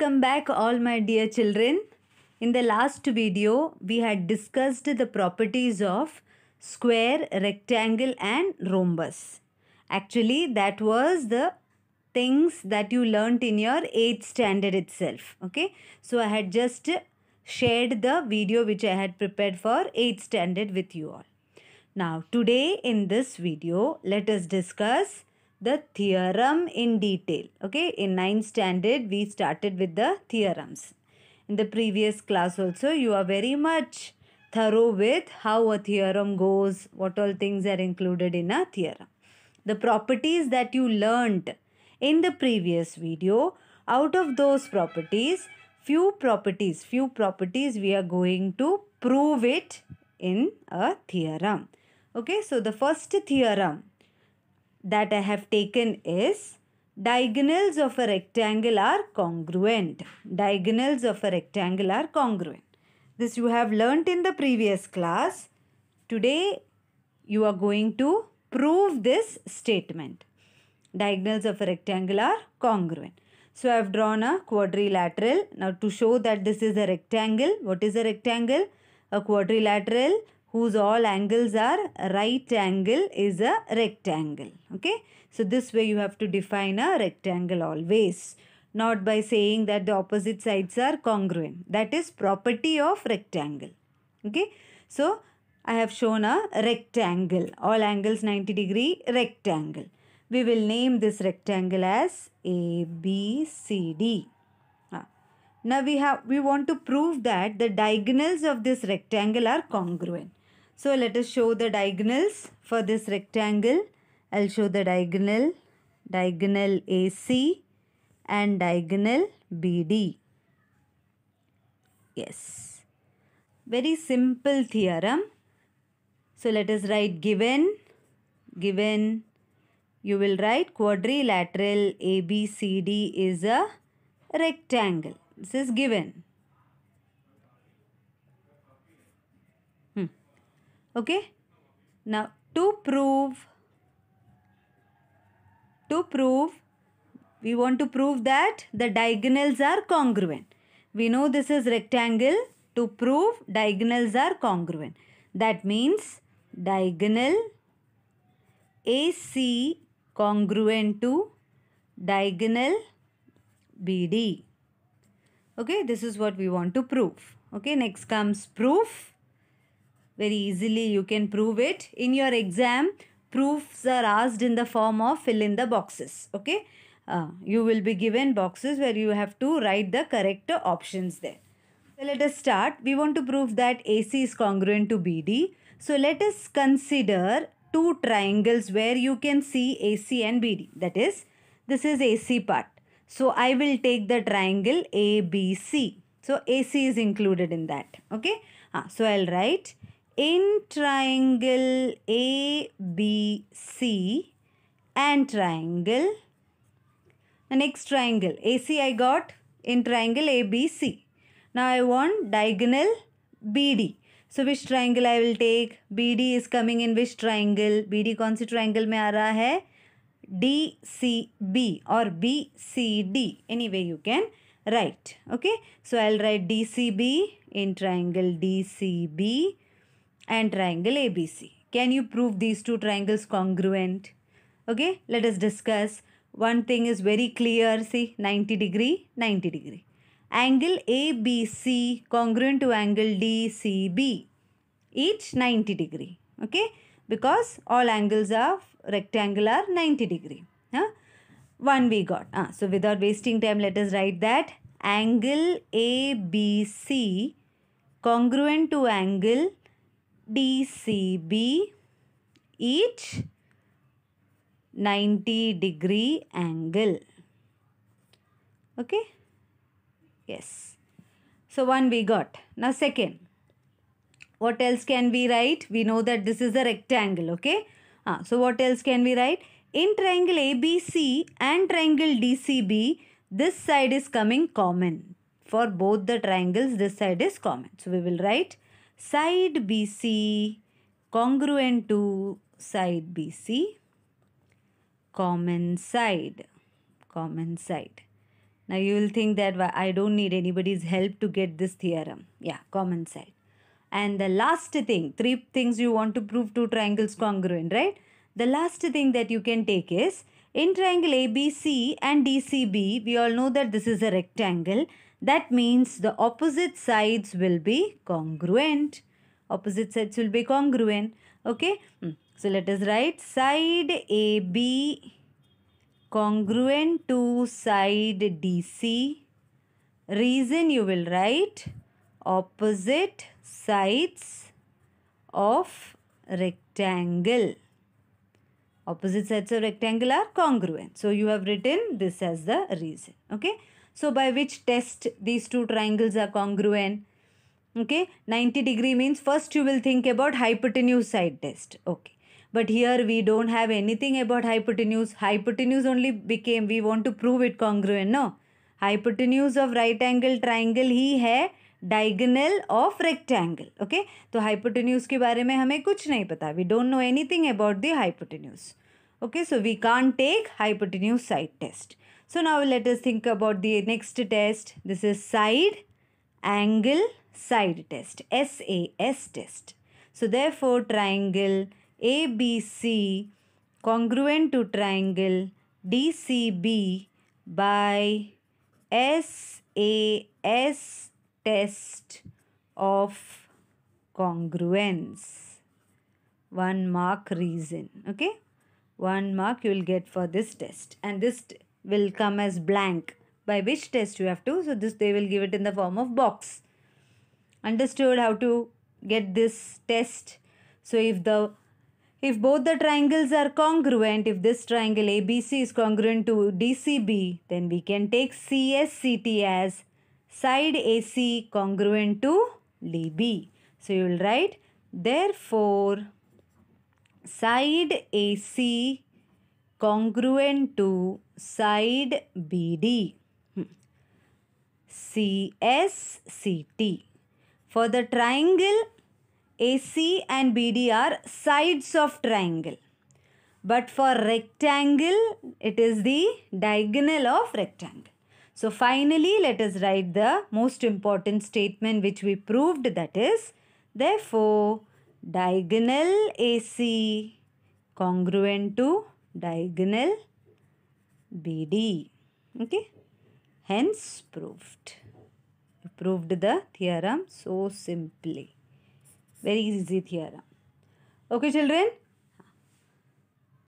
Welcome back all my dear children. In the last video, we had discussed the properties of square, rectangle and rhombus. Actually, that was the things that you learnt in your 8th standard itself. Okay, so I had just shared the video which I had prepared for 8th standard with you all. Now, today in this video, let us discuss the theorem in detail. Okay, in 9th standard we started with the theorems. In the previous class also you are very much thorough with how a theorem goes, what all things are included in a theorem. The properties that you learnt in the previous video, out of those properties, few properties, few properties we are going to prove it in a theorem. Okay, so the first theorem that I have taken is diagonals of a rectangle are congruent. Diagonals of a rectangle are congruent. This you have learnt in the previous class. Today you are going to prove this statement. Diagonals of a rectangle are congruent. So I have drawn a quadrilateral. Now to show that this is a rectangle, what is a rectangle? A quadrilateral whose all angles are right angle is a rectangle. Okay. So this way you have to define a rectangle always. Not by saying that the opposite sides are congruent. That is property of rectangle. Okay. So I have shown a rectangle. All angles 90 degree rectangle. We will name this rectangle as ABCD. Ah. Now we have we want to prove that the diagonals of this rectangle are congruent. So let us show the diagonals for this rectangle. I'll show the diagonal, diagonal AC and diagonal BD. Yes. Very simple theorem. So let us write given, given, you will write quadrilateral ABCD is a rectangle. This is given. okay now to prove to prove we want to prove that the diagonals are congruent we know this is rectangle to prove diagonals are congruent that means diagonal AC congruent to diagonal BD okay this is what we want to prove okay next comes proof very easily you can prove it in your exam proofs are asked in the form of fill in the boxes okay uh, you will be given boxes where you have to write the correct options there so let us start we want to prove that ac is congruent to bd so let us consider two triangles where you can see ac and bd that is this is ac part so i will take the triangle abc so ac is included in that okay uh, so i'll write in triangle ABC and triangle next triangle AC I got in triangle ABC now I want diagonal BD so which triangle I will take BD is coming in which triangle BD कौन triangle में आ रहा है D C B you can write. Okay, so I'll write D C B in triangle D C B and triangle ABC. Can you prove these two triangles congruent? Okay, let us discuss. One thing is very clear, see 90 degree, 90 degree. Angle ABC congruent to angle DCB, each 90 degree, okay? Because all angles of rectangle are 90 degree. Huh? One we got. Uh, so without wasting time, let us write that angle ABC congruent to angle DCB each 90 degree angle. Okay? Yes. So one we got. Now second. What else can we write? We know that this is a rectangle. Okay? Ah, so what else can we write? In triangle ABC and triangle DCB, this side is coming common. For both the triangles, this side is common. So we will write side BC congruent to side BC common side common side now you will think that I don't need anybody's help to get this theorem yeah common side and the last thing three things you want to prove two triangles congruent right the last thing that you can take is in triangle ABC and DCB we all know that this is a rectangle that means the opposite sides will be congruent. Opposite sides will be congruent. Okay. Hmm. So let us write side AB congruent to side DC. Reason you will write opposite sides of rectangle. Opposite sides of rectangle are congruent. So you have written this as the reason. Okay. So by which test these two triangles are congruent. Okay, 90 degree means first you will think about hypotenuse side test. Okay, but here we don't have anything about hypotenuse. Hypotenuse only became, we want to prove it congruent, no? Hypotenuse of right angle triangle he hai diagonal of rectangle okay तो hypotenuse के बारे में हमें कुछ नहीं पता we don't know anything about the hypotenuse Okay, so we can't take hypotenuse side test. So now let us think about the next test. This is side angle side test, SAS test. So therefore triangle ABC congruent to triangle DCB by SAS test of congruence. One mark reason. Okay one mark you will get for this test and this will come as blank by which test you have to so this they will give it in the form of box understood how to get this test so if the if both the triangles are congruent if this triangle abc is congruent to dcb then we can take csct as side ac congruent to db so you will write therefore side AC congruent to side BD. Hmm. CSCT. For the triangle, AC and BD are sides of triangle. But for rectangle, it is the diagonal of rectangle. So finally, let us write the most important statement which we proved that is, therefore, diagonal AC congruent to diagonal BD. Okay. Hence proved. proved the theorem so simply. Very easy theorem. Okay children.